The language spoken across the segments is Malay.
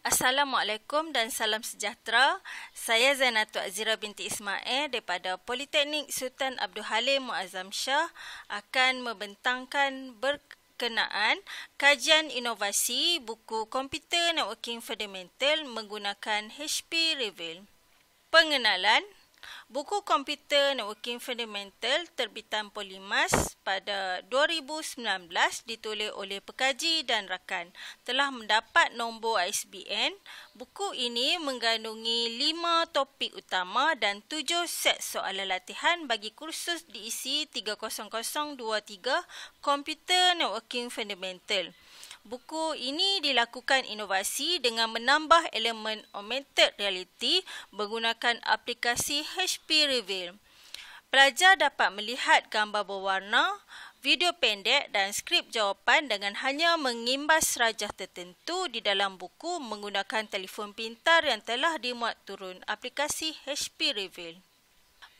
Assalamualaikum dan salam sejahtera. Saya Zainatu Azira binti Ismail daripada Politeknik Sultan Abdul Halim Muazzam Shah akan membentangkan berkenaan kajian inovasi buku komputer Networking Fundamental menggunakan HP Reveal. Pengenalan Buku Komputer Networking Fundamental terbitan Polimas pada 2019 ditulis oleh pekaji dan rakan telah mendapat nombor ISBN. Buku ini mengandungi 5 topik utama dan 7 set soalan latihan bagi kursus diisi 30023 Komputer Networking Fundamental. Buku ini dilakukan inovasi dengan menambah elemen augmented reality menggunakan aplikasi HP Reveal. Pelajar dapat melihat gambar berwarna, video pendek dan skrip jawapan dengan hanya mengimbas rajah tertentu di dalam buku menggunakan telefon pintar yang telah dimuat turun aplikasi HP Reveal.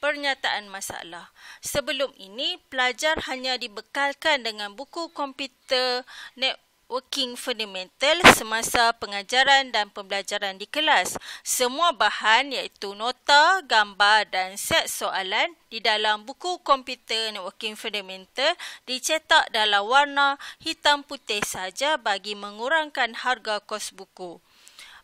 Pernyataan masalah. Sebelum ini, pelajar hanya dibekalkan dengan buku komputer network working fundamental semasa pengajaran dan pembelajaran di kelas. Semua bahan iaitu nota, gambar dan set soalan di dalam buku komputer networking fundamental dicetak dalam warna hitam putih saja bagi mengurangkan harga kos buku.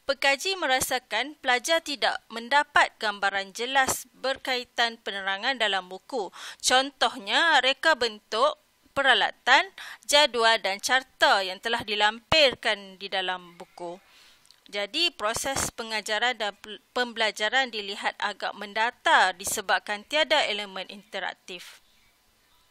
Pekaji merasakan pelajar tidak mendapat gambaran jelas berkaitan penerangan dalam buku. Contohnya, reka bentuk peralatan, jadual dan carta yang telah dilampirkan di dalam buku. Jadi proses pengajaran dan pembelajaran dilihat agak mendata disebabkan tiada elemen interaktif.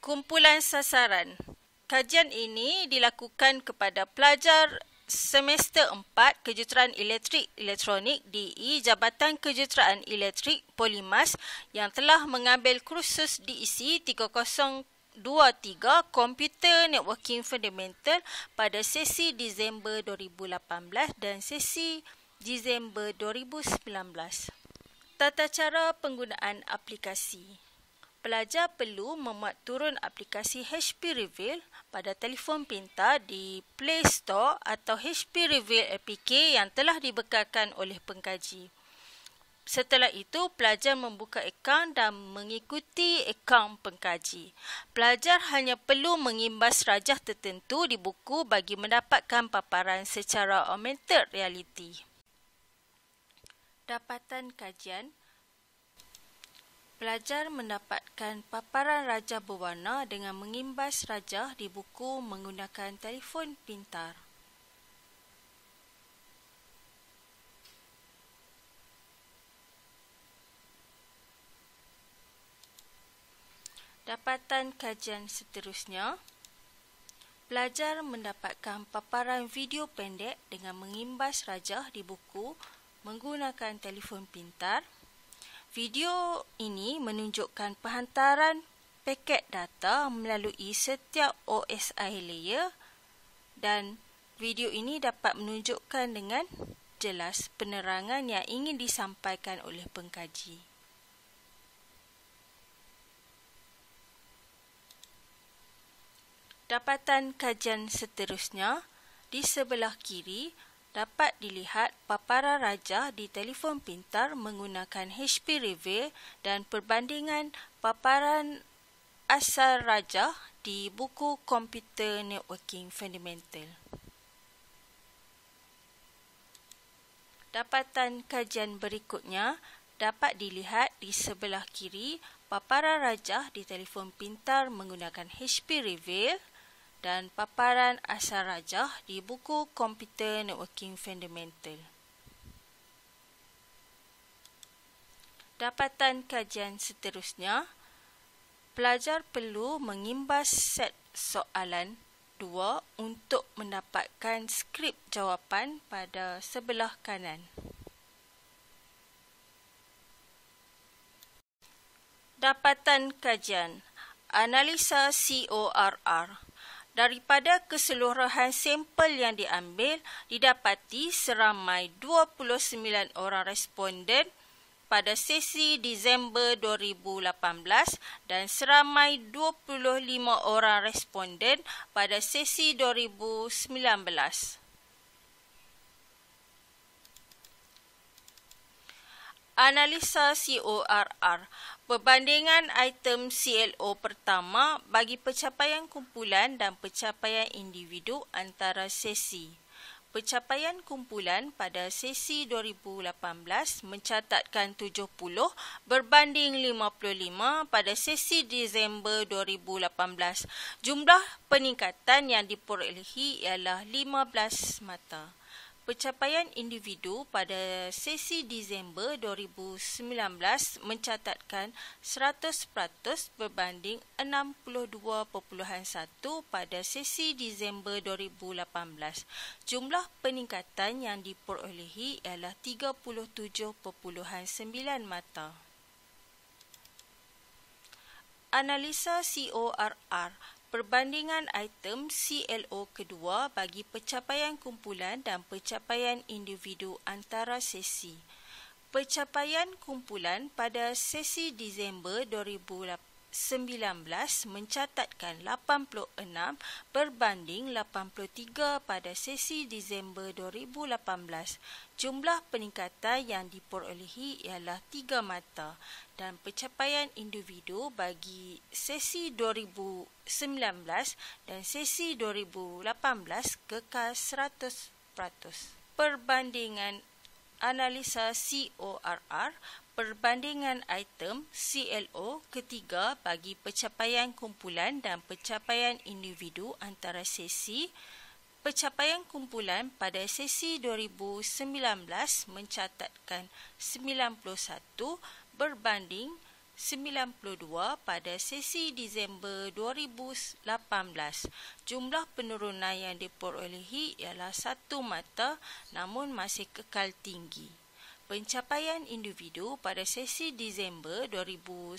Kumpulan sasaran. Kajian ini dilakukan kepada pelajar semester 4 Kejuruteraan Elektrik Elektronik DE Jabatan Kejuruteraan Elektrik Polimas yang telah mengambil kursus DEC 2.3 Computer Networking Fundamental pada sesi Disember 2018 dan sesi Disember 2019. Tata cara penggunaan aplikasi. Pelajar perlu memuat turun aplikasi HP Reveal pada telefon pintar di Play Store atau HP Reveal APK yang telah dibekalkan oleh pengkaji. Setelah itu, pelajar membuka akaun dan mengikuti akaun pengkaji. Pelajar hanya perlu mengimbas rajah tertentu di buku bagi mendapatkan paparan secara augmented reality. Dapatan kajian Pelajar mendapatkan paparan rajah berwarna dengan mengimbas rajah di buku menggunakan telefon pintar. Dapatan kajian seterusnya Pelajar mendapatkan paparan video pendek dengan mengimbas rajah di buku menggunakan telefon pintar. Video ini menunjukkan penghantaran paket data melalui setiap OSI layer dan video ini dapat menunjukkan dengan jelas penerangan yang ingin disampaikan oleh pengkaji. Dapatan kajian seterusnya, di sebelah kiri dapat dilihat paparan rajah di telefon pintar menggunakan HP Reveal dan perbandingan paparan asal rajah di buku Computer Networking Fundamental. Dapatan kajian berikutnya dapat dilihat di sebelah kiri paparan rajah di telefon pintar menggunakan HP Reveal dan paparan asal rajah di buku Computer Networking Fundamental. Dapatan kajian seterusnya, pelajar perlu mengimbas set soalan 2 untuk mendapatkan skrip jawapan pada sebelah kanan. Dapatan kajian Analisa CORR Daripada keseluruhan sampel yang diambil, didapati seramai 29 orang responden pada sesi Disember 2018 dan seramai 25 orang responden pada sesi 2019. Analisa CORR Perbandingan item CLO pertama bagi pencapaian kumpulan dan pencapaian individu antara sesi. Pencapaian kumpulan pada sesi 2018 mencatatkan 70 berbanding 55 pada sesi Disember 2018. Jumlah peningkatan yang diperolehi ialah 15 mata. Pencapaian individu pada sesi Disember 2019 mencatatkan 100% berbanding 62.1 pada sesi Disember 2018. Jumlah peningkatan yang diperolehi ialah 37.9 mata. Analisa CORR perbandingan item CLO kedua bagi pencapaian kumpulan dan pencapaian individu antara sesi. Pencapaian kumpulan pada sesi Disember 2018 mencatatkan 86 berbanding 83 pada sesi Disember 2018. Jumlah peningkatan yang diperolehi ialah 3 mata dan pencapaian individu bagi sesi 2019 dan sesi 2018 kekal 100%. Perbandingan analisa CORR, perbandingan item CLO ketiga bagi pencapaian kumpulan dan pencapaian individu antara sesi. Pencapaian kumpulan pada sesi 2019 mencatatkan 91 berbanding 92 pada sesi Disember 2018. Jumlah penurunan yang diperolehi ialah satu mata namun masih kekal tinggi. Pencapaian individu pada sesi Disember 2019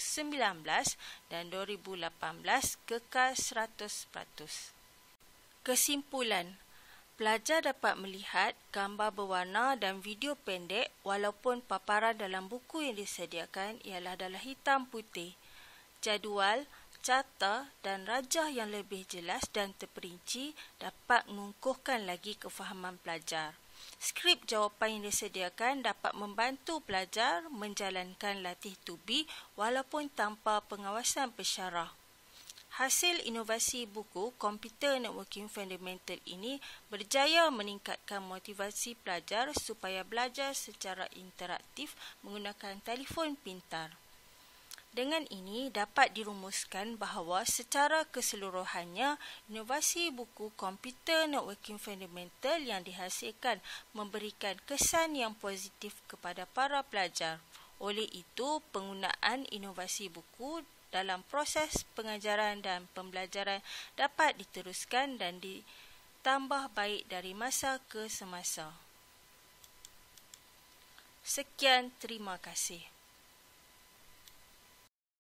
dan 2018 kekal 100%. Kesimpulan Pelajar dapat melihat gambar berwarna dan video pendek walaupun paparan dalam buku yang disediakan ialah dalam hitam putih. Jadual, carta dan rajah yang lebih jelas dan terperinci dapat mengukuhkan lagi kefahaman pelajar. Skrip jawapan yang disediakan dapat membantu pelajar menjalankan latih tubi walaupun tanpa pengawasan pesyarah. Hasil inovasi buku Computer Networking Fundamental ini berjaya meningkatkan motivasi pelajar supaya belajar secara interaktif menggunakan telefon pintar. Dengan ini dapat dirumuskan bahawa secara keseluruhannya inovasi buku Computer Networking Fundamental yang dihasilkan memberikan kesan yang positif kepada para pelajar. Oleh itu, penggunaan inovasi buku dalam proses pengajaran dan pembelajaran dapat diteruskan dan ditambah baik dari masa ke semasa. Sekian, terima kasih.